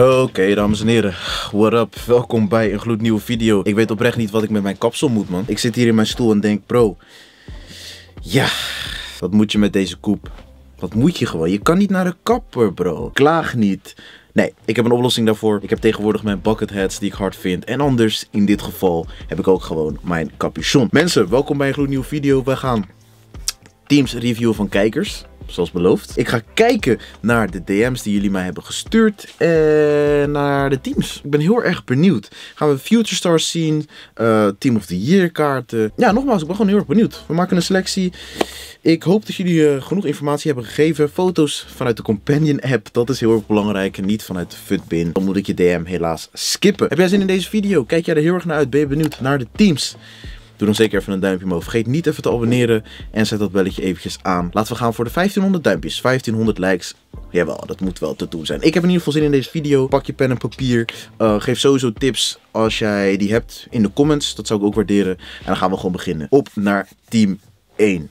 Oké, dames en heren. What up? Welkom bij een gloednieuwe video. Ik weet oprecht niet wat ik met mijn kapsel moet, man. Ik zit hier in mijn stoel en denk, bro. Ja, wat moet je met deze koep? Wat moet je gewoon? Je kan niet naar de kapper, bro. Klaag niet. Nee, ik heb een oplossing daarvoor. Ik heb tegenwoordig mijn bucketheads die ik hard vind. En anders, in dit geval, heb ik ook gewoon mijn capuchon. Mensen, welkom bij een gloednieuwe video. We gaan teams review van kijkers zoals beloofd. Ik ga kijken naar de DM's die jullie mij hebben gestuurd en eh, naar de teams. Ik ben heel erg benieuwd. Gaan we Future Stars zien, eh, Team of the Year kaarten. Ja, nogmaals, ik ben gewoon heel erg benieuwd. We maken een selectie. Ik hoop dat jullie eh, genoeg informatie hebben gegeven. Foto's vanuit de Companion app, dat is heel erg belangrijk. En niet vanuit Futbin. Dan moet ik je DM helaas skippen. Heb jij zin in deze video? Kijk jij er heel erg naar uit? Ben je benieuwd naar de teams? Doe dan zeker even een duimpje omhoog. Vergeet niet even te abonneren en zet dat belletje eventjes aan. Laten we gaan voor de 1500 duimpjes, 1500 likes. Jawel, dat moet wel te doen zijn. Ik heb in ieder geval zin in deze video. Pak je pen en papier. Eh, geef sowieso tips als jij die hebt in de comments. Dat zou ik ook waarderen. En dan gaan we gewoon beginnen. Op naar team 1.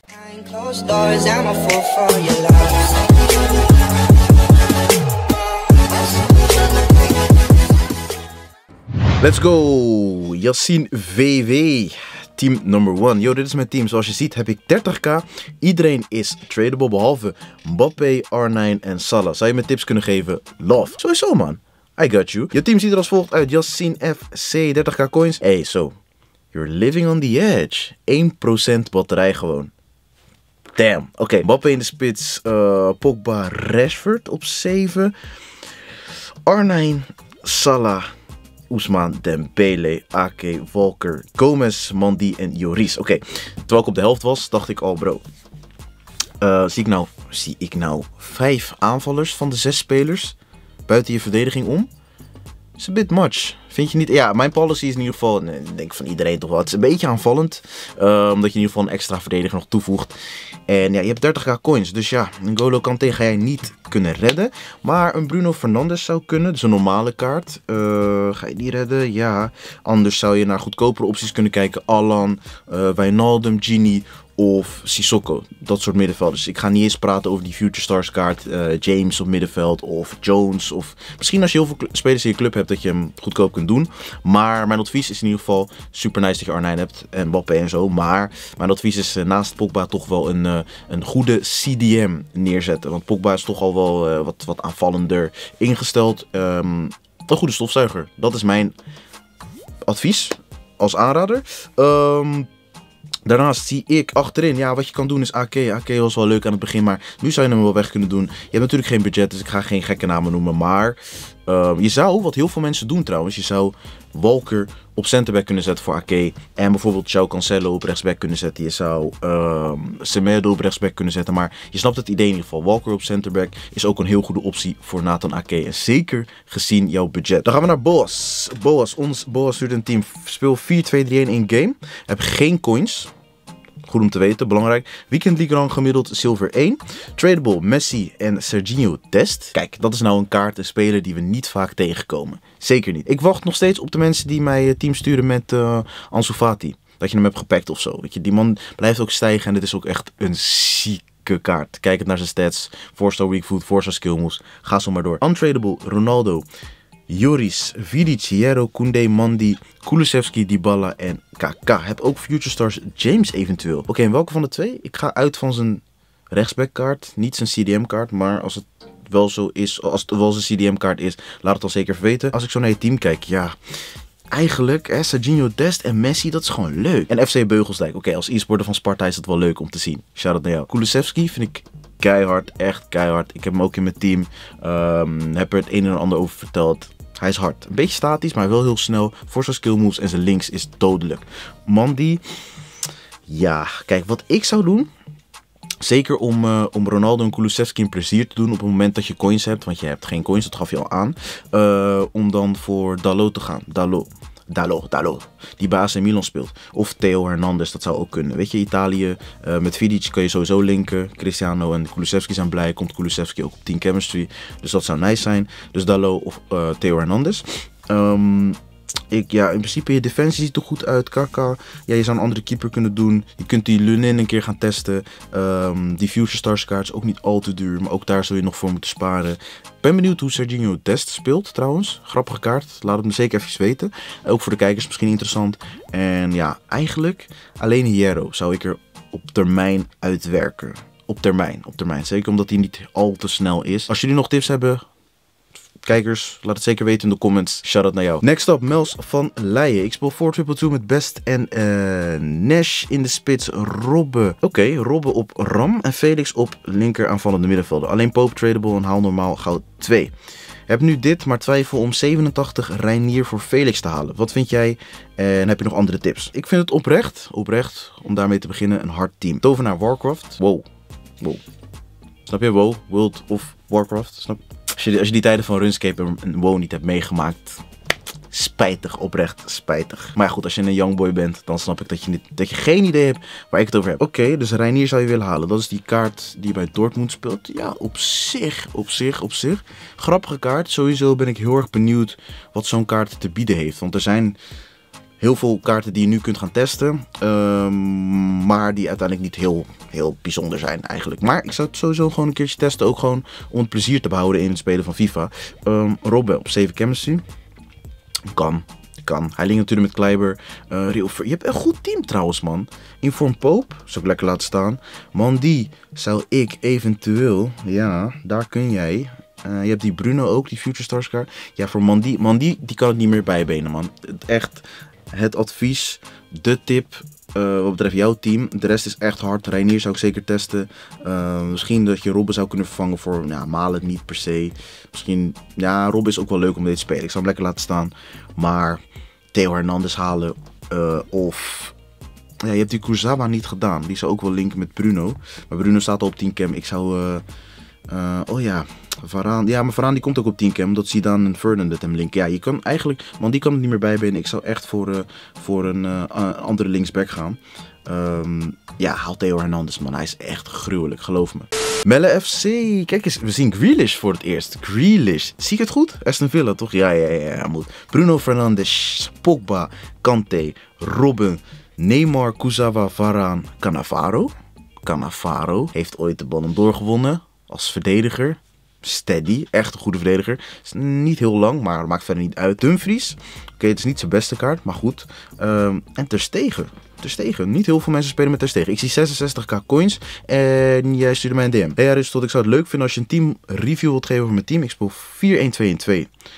Let's go! Yassine VW team number one. Yo, dit is mijn team. Zoals je ziet heb ik 30k. Iedereen is tradable behalve Mbappé, R9 en Salah. Zou je me tips kunnen geven? Love. Sowieso man. I got you. Je team ziet er als volgt uit. Yassine FC, 30k coins. Hey, so. You're living on the edge. 1% batterij gewoon. Damn. Oké, okay. Mbappé in de spits. Uh, Pogba Rashford op 7. r Salah Oesman, Dembele, Ake, Walker, Gomez, Mandi en Joris. Oké, terwijl ik op de helft was, dacht ik al, bro. Eh, zie, ik nou, zie ik nou vijf aanvallers van de zes spelers buiten je verdediging om? is een bit much. Vind je niet? Ja, mijn policy is in ieder geval, nee, denk van iedereen toch wel. Het is een beetje aanvallend. Uh, omdat je in ieder geval een extra verdediger nog toevoegt. En ja, je hebt 30k coins. Dus ja, een Golo tegen ga jij niet kunnen redden. Maar een Bruno Fernandes zou kunnen. Dus een normale kaart. Eh, ga je die redden? Ja. Anders zou je naar goedkopere opties kunnen kijken. Allan, eh, Wijnaldum, Genie of Sissoko. Dat soort middenvelders. Ik ga niet eens praten over die Future Stars kaart. Eh, James op middenveld of Jones. Of misschien als je heel veel spelers in je club hebt dat je hem goedkoop kunt doen. Maar mijn advies is in ieder geval super nice dat je Arnijn hebt en Mbappé en zo. Maar mijn advies is eh, naast Pogba toch wel een, eh, een goede CDM neerzetten. Want Pogba is toch al wel wat, wat aanvallender ingesteld. Ehm, een goede stofzuiger. Dat is mijn advies als aanrader. Ehm, Daarnaast zie ik achterin, ja, wat je kan doen is AK. AK was wel leuk aan het begin, maar nu zou je hem wel weg kunnen doen. Je hebt natuurlijk geen budget, dus ik ga geen gekke namen noemen. Maar ehm, je zou, wat heel veel mensen doen trouwens, je zou Walker op centerback kunnen zetten voor AK. En bijvoorbeeld Joe Cancelo op rechtsback kunnen zetten. Je zou uh, Semedo op rechtsback kunnen zetten. Maar je snapt het idee in ieder geval. Walker op centerback is ook een heel goede optie voor Nathan AK. En zeker gezien jouw budget. Dan gaan we naar Boas. Boas, ons Boas student team. Speel 4-2-3-1 in game. Heb geen coins. Goed om te weten, belangrijk. Weekend League gemiddeld zilver 1. Tradable Messi en Serginho test Kijk, dat is nou een kaart, een speler die we niet vaak tegenkomen. Zeker niet. Ik wacht nog steeds op de mensen die mij eh, team sturen met uh, Ansu Fati. Dat je hem hebt gepakt of zo. Weet je, die man blijft ook stijgen en dit is ook echt een zieke kaart. Kijk het naar zijn stats. Voorstel Week weak food, 4 skill moves. Ga zo maar door. Untradable, Ronaldo. Joris, Vidiciero, Koundé, Mandi, Kulusevski, Dybala en KK. Heb ook Future Stars James eventueel. Oké, en welke van de twee? Ik ga uit van zijn rechtsbackkaart, niet zijn CDM-kaart, maar als het wel zo is, als het wel zijn CDM-kaart is, laat het dan zeker weten. Als ik zo naar je team kijk, ja, eigenlijk, hè, Serginho Dest en Messi, dat is gewoon leuk. En FC Beugelsdijk, oké, als e-sporter van Sparta is dat wel leuk om te zien. Shout-out naar jou. Kulusevski vind ik keihard, echt keihard. Ik heb hem ook in mijn team, ehm, heb er het een en ander over verteld. Hij is hard. Een beetje statisch, maar wel heel snel. Voor zijn skill moves en zijn links is dodelijk. Mandy. Ja, kijk, wat ik zou doen. Zeker om, eh, om Ronaldo en Kulusevski een plezier te doen op het moment dat je coins hebt. Want je hebt geen coins, dat gaf je al aan. Eh, om dan voor Dalo te gaan. Dalot. Dalo, Dalo, die baas in Milan speelt. Of Theo Hernandez, dat zou ook kunnen. Weet je, Italië, eh, met Vidic kan je sowieso linken. Cristiano en Kulusevski zijn blij, komt Kulusevski ook op Team Chemistry. Dus dat zou nice zijn. Dus Dalo of eh, Theo Hernandez. Um, ik, ja, in principe je defensie ziet er goed uit. Kaka, ja, je zou een andere keeper kunnen doen. Je kunt die Lunin een keer gaan testen. Ehm, die Future Stars kaart is ook niet al te duur, maar ook daar zul je nog voor moeten sparen. Ik ben benieuwd hoe Serginho test speelt trouwens. Grappige kaart, laat het me zeker even weten. Ook voor de kijkers misschien interessant. En ja, eigenlijk alleen Hierro zou ik er op termijn uitwerken op termijn. Op termijn. Zeker omdat hij niet al te snel is. Als jullie nog tips hebben, kijkers, laat het zeker weten in de comments. Shout-out naar jou. Next up, Mels van Leijen. Ik speel 4 2 met Best en eh, Nash in de spits. Robbe. Oké, Robbe op Ram en Felix op linker aanvallende middenvelder. Alleen Pope tradable en haal normaal goud 2. Heb nu dit, maar twijfel om 87 Reinier voor Felix te halen. Wat vind jij? En heb je nog andere tips? Ik vind het oprecht, oprecht, om daarmee te beginnen, een hard team. Tovenaar Warcraft. Wow. Wow. Snap je? Wow. World of Warcraft. Snap je? Als je, je die tijden van RuneScape en, WoW niet hebt meegemaakt, spijtig, oprecht spijtig. Maar goed, als je een youngboy bent, dan snap ik dat je, niet, dat je geen idee hebt waar ik het over heb. Oké, dus Reinier zou je willen halen. Dat is die kaart die bij Dortmund speelt. Ja, op zich, op zich, op zich. Grappige kaart. Sowieso ben ik heel erg benieuwd wat zo'n kaart te bieden heeft. Want er zijn heel veel kaarten die je nu kunt gaan testen. Ehm, maar die uiteindelijk niet heel, heel bijzonder zijn eigenlijk. Maar ik zou het sowieso gewoon een keertje testen. Ook gewoon om het plezier te behouden in het spelen van FIFA. Um, ehm, Robben op 7 Chemistry. Kan. Kan. Hij ligt natuurlijk met Kleiber. Eh, Rio Je hebt een goed team trouwens, man. In form Pope. Zou ik lekker laten staan. Mandy zou ik eventueel... Ja, daar kun jij... Eh, je hebt die Bruno ook, die Future Stars kaart. Ja, voor Mandy, Mandy die kan het niet meer bijbenen, man. Echt, het advies, de tip eh, wat betreft jouw team. De rest is echt hard. Reinier zou ik zeker testen. Eh, misschien dat je Robben zou kunnen vervangen voor ja, nou, Malen niet per se. Misschien, ja, Robben is ook wel leuk om dit te spelen. Ik zou hem lekker laten staan. Maar Theo Hernandez halen eh, of... Ja, je hebt die Kurzawa niet gedaan. Die zou ook wel linken met Bruno. Maar Bruno staat al op 10 cam. Ik zou eh, oh ja, Varaan. Ja, maar Varaan die komt ook op 10 keer. Omdat Zidane en Fernand het hem linken. Ja, je kan eigenlijk... Want die kan het niet meer bij binnen. Ik zou echt voor, eh, voor een eh, andere linksback gaan. Ehm, ja, haal Theo Hernandez, man. Hij is echt gruwelijk, geloof me. Melle FC. Kijk eens, we zien Grealish voor het eerst. Grealish. Zie ik het goed? Aston Villa, toch? Ja, ja, ja. moet. Bruno Fernandes, Pogba, Kante, Robben, Neymar, Kuzawa, Varaan, Cannavaro. Cannavaro heeft ooit de Ballon d'Or gewonnen als verdediger. Steady, echt een goede verdediger. Is niet heel lang, maar maakt verder niet uit. Dumfries, oké, het is niet zijn beste kaart, maar goed. Ehm, en Ter Stegen, Terstegen. Niet heel veel mensen spelen met Terstegen. Ik zie 66k coins en jij stuurde mij een DM. Hey dus tot ik zou het leuk vinden als je een team review wilt geven voor mijn team. Ik speel 4-1-2-2.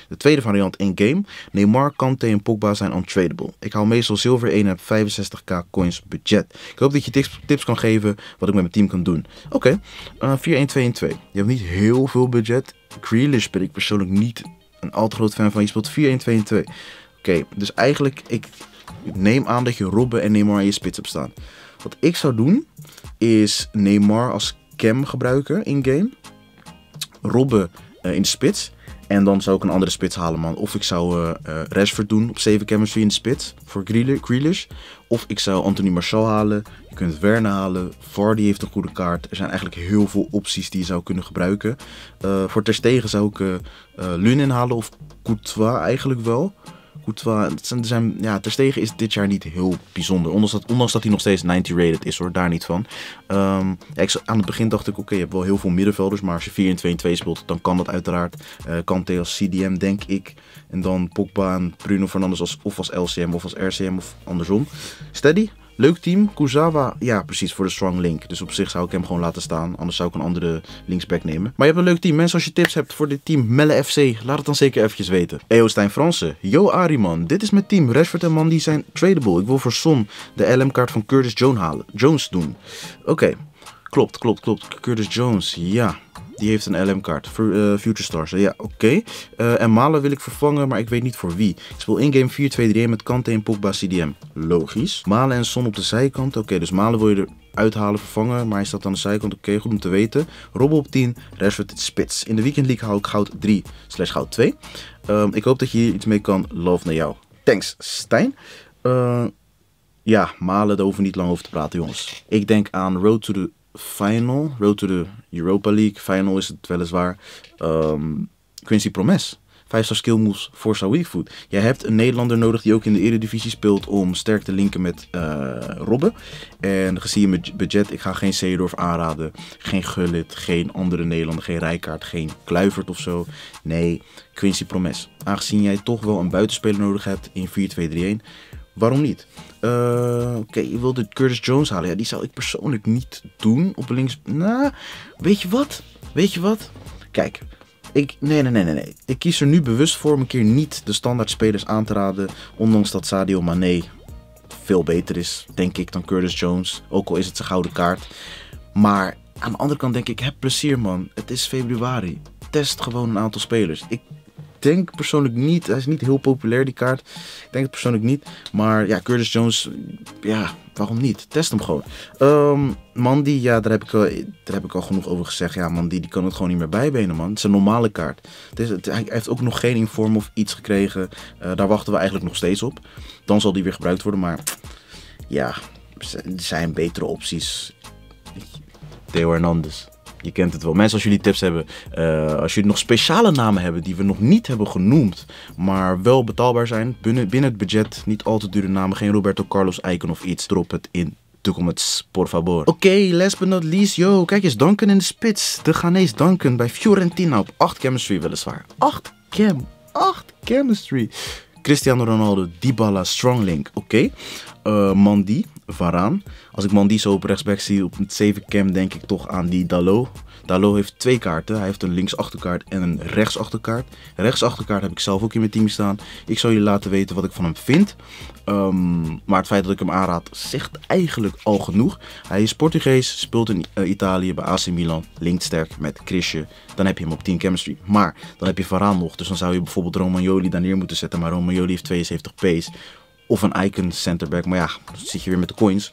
De tweede variant in game. Neymar, Kante en Pogba zijn untradeable. Ik haal meestal zilver 1 en heb 65k coins budget. Ik hoop dat je tips, tips kan geven wat ik met mijn team kan doen. Oké, okay. Eh, 4-1-2-2. Je hebt niet heel veel budget. Grealish ben ik persoonlijk niet een al te groot fan van. Je speelt 4-1-2-2. Oké, dus eigenlijk, ik, neem aan dat je Robben en Neymar in je spits hebt staan. Wat ik zou doen, is Neymar als cam gebruiken in-game. Robben eh, in de spits. En dan zou ik een andere spits halen, man. Of ik zou uh, Rashford doen op 7 chemistry in de spits voor Grealish. Of ik zou Anthony Martial halen. Je kunt Werner halen. Vardy heeft een goede kaart. Er zijn eigenlijk heel veel opties die je zou kunnen gebruiken. voor tegen zou ik Lunin halen of Courtois eigenlijk wel goed eh, zijn, ja, Ter is dit jaar niet heel bijzonder. Ondanks dat, dat hij nog steeds 90-rated is hoor, daar niet van. Um, aan het begin dacht ik, oké, je hebt wel heel veel middenvelders. Maar als je 4 en 2 en 2 speelt, dan kan dat uiteraard. Uh, Kante als CDM, denk ik. En dan Pogba en Bruno Fernandes als, of als LCM of als RCM of andersom. Steady, Leuk team. Kuzawa, ja precies, voor de strong link. Dus op zich zou ik hem gewoon laten staan. Anders zou ik een andere linksback nemen. Maar je hebt een leuk team. Mensen, als je tips hebt voor dit team Melle FC, laat het dan zeker eventjes weten. Eo Stijn Fransen. Yo Ariman. Dit is mijn team. Rashford en Mandy zijn tradable. Ik wil voor som de LM-kaart van Curtis Jones halen. Jones doen. Oké. Klopt, klopt, klopt. Curtis Jones, ja. Die heeft een LM-kaart. Eh, Future Stars. Ja, oké. Eh, en Malen wil ik vervangen, maar ik weet niet voor wie. Ik speel in-game 4-2-3 met Kante en Pogba CDM. Logisch. Malen en Son op de zijkant. Oké, dus Malen wil je er uithalen, vervangen. Maar hij staat aan de zijkant. Oké, goed om te weten. Robbo op 10, Rashford spits. In de Weekend League hou ik goud 3 slash goud 2. Ehm, ik hoop dat je hier iets mee kan. Love naar jou. Thanks, Stijn. Eh, ja, Malen, daar hoeven niet lang over te praten, jongens. Ik denk aan Road to the final, Road to the Europa League, final is het weliswaar, ehm, Quincy Promes. Vijf-star skill moves voor Sawi Jij hebt een Nederlander nodig die ook in de Eredivisie speelt om sterk te linken met uh, Robben. En gezien mijn budget, ik ga geen Seedorf aanraden. Geen Gullit, geen andere Nederlander, geen Rijkaard, geen Kluivert of zo. Nee, Quincy Promes. Aangezien jij toch wel een buitenspeler nodig hebt in 4-2-3-1 Waarom niet? Eh, oké, okay, je wilde Curtis Jones halen. Ja, die zou ik persoonlijk niet doen op links. Nou, weet je wat? Weet je wat? Kijk, ik, nee, nee, nee, nee. Ik kies er nu bewust voor om een keer niet de standaard spelers aan te raden. Ondanks dat Sadio Mane veel beter is, denk ik, dan Curtis Jones. Ook al is het zijn gouden kaart. Maar aan de andere kant denk ik, heb plezier man. Het is februari. Test gewoon een aantal spelers. Ik denk persoonlijk niet. Hij is niet heel populair, die kaart. Ik denk het persoonlijk niet. Maar ja, Curtis Jones, ja, waarom niet? Test hem gewoon. Ehm, Mandy, ja, daar heb, ik, al, daar heb ik al genoeg over gezegd. Ja, Mandy, die kan het gewoon niet meer bijbenen, man. Het is een normale kaart. Het is, hij heeft ook nog geen inform of iets gekregen. Eh, daar wachten we eigenlijk nog steeds op. Dan zal die weer gebruikt worden, maar ja, er zijn betere opties. Theo Hernandez je kent het wel. Mensen, als jullie tips hebben, eh, als jullie nog speciale namen hebben die we nog niet hebben genoemd, maar wel betaalbaar zijn, binnen, binnen het budget, niet al te dure namen, geen Roberto Carlos Eiken of iets, drop het in de het por favor. Oké, last but not least, yo, kijk eens, Duncan in de spits. De Ghanese Duncan bij Fiorentina op 8 chemistry weliswaar. 8 chem, 8 chemistry. Cristiano Ronaldo, Dybala, Stronglink, oké. Okay. Uh, eh, Mandy, Varaan, als ik zo op rechtsback zie op een 7 cam, denk ik toch aan die Dalo. Dalo heeft twee kaarten. Hij heeft een linksachterkaart en een rechtsachterkaart. Rechtsachterkaart heb ik zelf ook in mijn team staan. Ik zal jullie laten weten wat ik van hem vind. Ehm, maar het feit dat ik hem aanraad zegt eigenlijk al genoeg. Hij is Portugees, speelt in eh, Italië bij AC Milan, linkt sterk met Chrisje. Dan heb je hem op 10 chemistry. Maar dan heb je Varaan nog, dus dan zou je bijvoorbeeld Romagnoli daar neer moeten zetten. Maar Romagnoli heeft 72 pace of een icon centerback. Maar ja, dan zit je weer met de coins.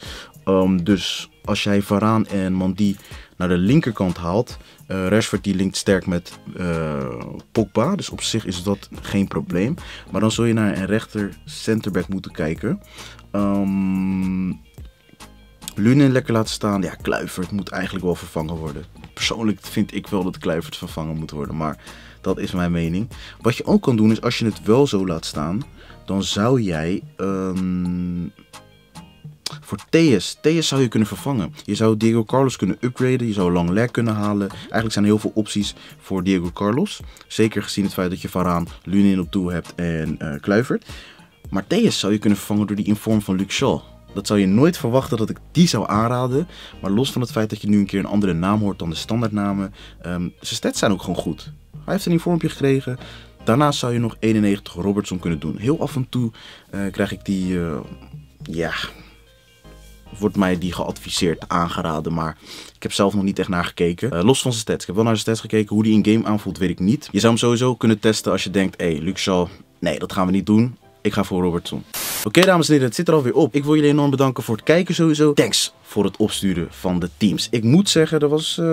Ehm, dus als jij Varaan en Mandi naar de linkerkant haalt, uh, Rashford die linkt sterk met uh, Pogba. Dus op zich is dat geen probleem. Maar dan zul je naar een rechter centerback moeten kijken. Um, Lunen lekker laten staan. Ja, Kluivert moet eigenlijk wel vervangen worden. Persoonlijk vind ik wel dat Kluivert vervangen moet worden. Maar dat is mijn mening. Wat je ook kan doen is als je het wel zo laat staan. Dan zou jij ehm, voor Theus. Theus zou je kunnen vervangen. Je zou Diego Carlos kunnen upgraden. Je zou Langlet kunnen halen. Eigenlijk zijn er heel veel opties voor Diego Carlos. Zeker gezien het feit dat je Varaan, Lunin op toe hebt en uh, Kluivert. Maar Theus zou je kunnen vervangen door die inform van Luke Shaw. Dat zou je nooit verwachten dat ik die zou aanraden. Maar los van het feit dat je nu een keer een andere naam hoort dan de standaardnamen. Um, zijn stats zijn ook gewoon goed. Hij heeft een informpje gekregen. Daarnaast zou je nog 91 Robertson kunnen doen. Heel af en toe eh, krijg ik die... Eh, ja, wordt mij die geadviseerd, aangeraden. Maar ik heb zelf nog niet echt naar gekeken. Eh, los van zijn stats. Ik heb wel naar zijn stats gekeken. Hoe die in game aanvoelt, weet ik niet. Je zou hem sowieso kunnen testen als je denkt, hé, hey, Luxal, nee, dat gaan we niet doen. Ik ga voor Robertson. Oké dames en heren, het zit er alweer op. Ik wil jullie enorm bedanken voor het kijken sowieso. Thanks voor het opsturen van de teams. Ik moet zeggen, er was, uh,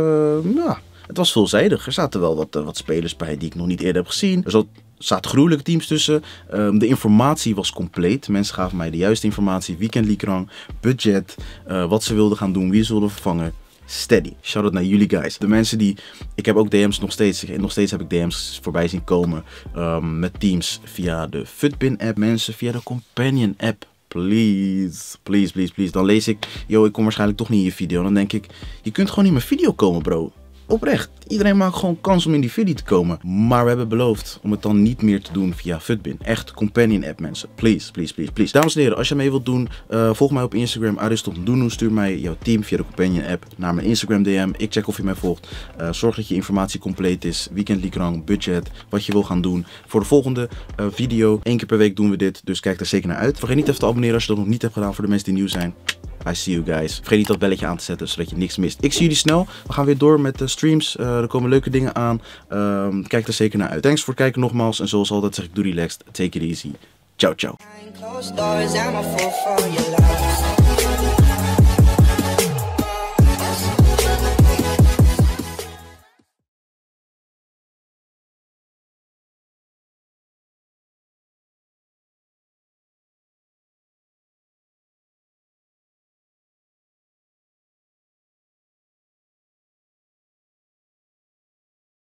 nou, het was veelzijdig. Er zaten wel wat, eh, wat spelers bij die ik nog niet eerder heb gezien. Er zat zaten gruwelijke teams tussen. Ehm, de informatie was compleet. Mensen gaven mij de juiste informatie. Weekendliekrang, budget, eh, wat ze wilden gaan doen, wie ze wilden vervangen. Steady. Shout out naar jullie guys. De mensen die. Ik heb ook DM's nog steeds. Nog steeds heb ik DM's voorbij zien komen. Ehm, met teams via de Footbin app. Mensen via de Companion app please, please, please, please. Dan lees ik, yo, ik kom waarschijnlijk toch niet in je video. Dan denk ik, je kunt gewoon in mijn video komen, bro. Oprecht. Iedereen maakt gewoon kans om in die video te komen. Maar we hebben beloofd om het dan niet meer te doen via Futbin. Echt companion app mensen. Please, please, please, please. Dames en heren, als je mee wilt doen, eh, volg mij op Instagram. doen. Stuur mij jouw team via de companion app naar mijn Instagram DM. Ik check of je mij volgt. Eh, zorg dat je informatie compleet is. Weekend budget, wat je wil gaan doen. Voor de volgende eh, video, één keer per week doen we dit. Dus kijk er zeker naar uit. Vergeet niet even te abonneren als je dat nog niet hebt gedaan voor de mensen die nieuw zijn. I see you guys. Vergeet niet dat belletje aan te zetten, zodat je niks mist. Ik zie jullie snel. We gaan weer door met de streams. Eh, er komen leuke dingen aan. Ehm, kijk er zeker naar uit. Thanks voor het kijken nogmaals. En zoals altijd zeg ik, doe relaxed. Take it easy. Ciao, ciao.